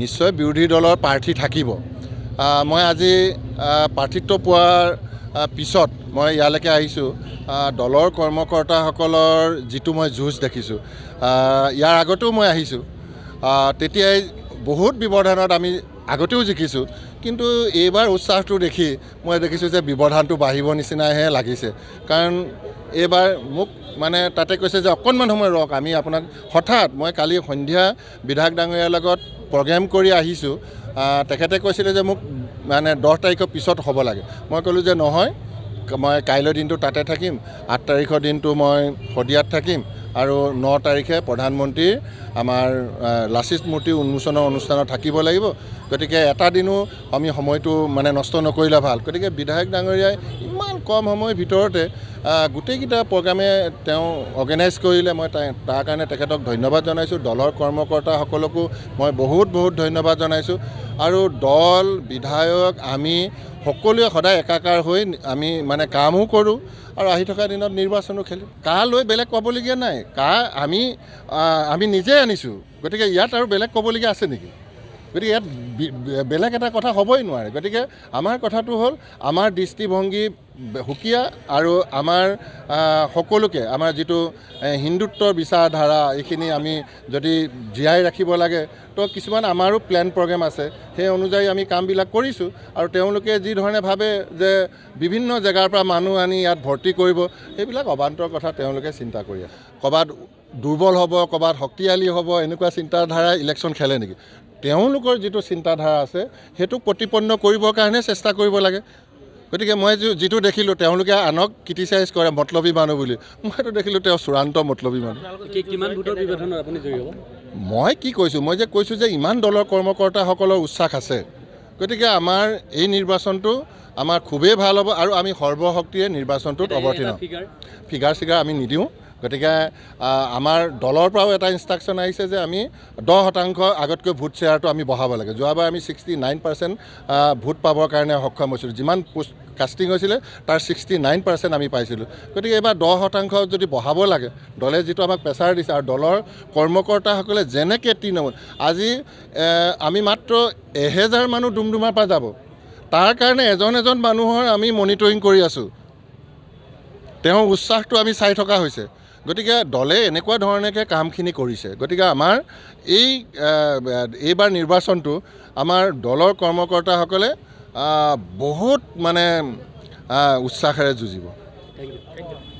নিশ্চয় বিৰোধী দলৰ প্ৰাৰ্থী থাকিব মই আজি প্ৰাৰ্থিত্ব পোৱাৰ পিছত মই ইয়ালৈকে আহিছোঁ দলৰ কৰ্মকৰ্তাসকলৰ যিটো মই যুঁজ দেখিছোঁ ইয়াৰ আগতেও মই আহিছোঁ তেতিয়াই বহুত ব্যৱধানত আমি আগতেও জিকিছোঁ কিন্তু এইবাৰ উৎসাহটো দেখি মই দেখিছোঁ যে ব্যৱধানটো বাঢ়িব নিচিনাহে লাগিছে কাৰণ এইবাৰ মোক মানে তাতে কৈছে যে অকণমান সময় ৰওক আমি আপোনাক হঠাৎ মই কালি সন্ধিয়া বিধায়ক ডাঙৰীয়াৰ লগত প্ৰগ্ৰেম কৰি আহিছোঁ তেখেতে কৈছিলে যে মোক মানে দহ তাৰিখৰ পিছত হ'ব লাগে মই ক'লোঁ যে নহয় মই কাইলৈ দিনটো তাতে থাকিম আঠ তাৰিখৰ দিনটো মই শদিয়াত থাকিম আৰু ন তাৰিখে প্ৰধানমন্ত্ৰীৰ আমাৰ লাচিত মূৰ্তি উন্মোচনৰ অনুষ্ঠানত থাকিব লাগিব গতিকে এটা দিনো আমি সময়টো মানে নষ্ট নকৰিলে ভাল গতিকে বিধায়ক ডাঙৰীয়াই কম সময়ৰ ভিতৰতে গোটেইকেইটা প্ৰগ্ৰামে তেওঁ অৰ্গেনাইজ কৰিলে মই তাৰ কাৰণে তেখেতক ধন্যবাদ জনাইছোঁ দলৰ কৰ্মকৰ্তাসকলকো মই বহুত বহুত ধন্যবাদ জনাইছোঁ আৰু দল বিধায়ক আমি সকলোৱে সদায় একাকাৰ হৈ আমি মানে কামো কৰোঁ আৰু আহি থকা দিনত নিৰ্বাচনো খেলোঁ খেলিম লৈ বেলেগ ক'বলগীয়া নাই কা আমি আমি নিজেই আনিছোঁ গতিকে ইয়াত আৰু বেলেগ ক'বলগীয়া আছে নেকি গতিকে ইয়াত বেলেগ এটা কথা হ'বই নোৱাৰে গতিকে আমাৰ কথাটো হ'ল আমাৰ দৃষ্টিভংগী সুকীয়া আৰু আমাৰ সকলোকে আমাৰ যিটো হিন্দুত্বৰ বিচাৰধাৰা এইখিনি আমি যদি জীয়াই ৰাখিব লাগে তো কিছুমান আমাৰো প্লেন প্ৰগ্ৰেম আছে সেই অনুযায়ী আমি কামবিলাক কৰিছোঁ আৰু তেওঁলোকে যিধৰণে ভাবে যে বিভিন্ন জেগাৰ পৰা মানুহ আনি ইয়াত ভৰ্তি কৰিব সেইবিলাক অবান্তৰ কথা তেওঁলোকে চিন্তা কৰি আছে ক'ৰবাত দুৰ্বল হ'ব ক'ৰবাত শক্তিশালী হ'ব এনেকুৱা চিন্তাধাৰা ইলেকশ্যন খেলে নেকি তেওঁলোকৰ যিটো চিন্তাধাৰা আছে সেইটো প্ৰতিপন্ন কৰিবৰ কাৰণে চেষ্টা কৰিব লাগে গতিকে মই যিটো দেখিলোঁ তেওঁলোকে আনক ক্ৰিটিচাইজ কৰে মতলবী মানুহ বুলি মই সেইটো দেখিলোঁ তেওঁ চূড়ান্ত মতলবী মানুহ মই কি কৈছোঁ মই যে কৈছোঁ যে ইমান দলৰ কৰ্মকৰ্তাসকলৰ উচ্ছাস আছে গতিকে আমাৰ এই নিৰ্বাচনটো আমাৰ খুবেই ভাল হ'ব আৰু আমি সৰ্বশক্তিয়ে নিৰ্বাচনটোত অৱতীৰ্ণ ফিগাৰ চিগাৰ আমি নিদিওঁ গতিকে আমাৰ দলৰ পৰাও এটা ইনষ্ট্ৰাকশ্যন আহিছে যে আমি দহ শতাংশ আগতকৈ ভোট শ্বেয়াৰটো আমি বঢ়াব লাগে যোৱাবাৰ আমি ছিক্সটি নাইন পাৰ্চেণ্ট ভোট পাবৰ কাৰণে সক্ষম হৈছিলোঁ যিমান পোষ্ট কাষ্টিং হৈছিলে তাৰ ছিক্সটি নাইন পাৰ্চেণ্ট আমি পাইছিলোঁ গতিকে এইবাৰ দহ শতাংশ যদি বঢ়াব লাগে দলে যিটো আমাক প্ৰেছাৰ দিছে আৰু দলৰ কৰ্মকৰ্তাসকলে যেনেকৈ তৃণমূল আজি আমি মাত্ৰ এহেজাৰ মানুহ ডুমডুমাৰ পৰা যাব তাৰ কাৰণে এজন এজন মানুহৰ আমি মনিটৰিং কৰি আছোঁ তেওঁৰ উৎসাহটো আমি চাই থকা হৈছে গতিকে দলে এনেকুৱা ধৰণেকে কামখিনি কৰিছে গতিকে আমাৰ এই এইবাৰ নিৰ্বাচনটো আমাৰ দলৰ কৰ্মকৰ্তাসকলে বহুত মানে উৎসাহেৰে যুঁজিব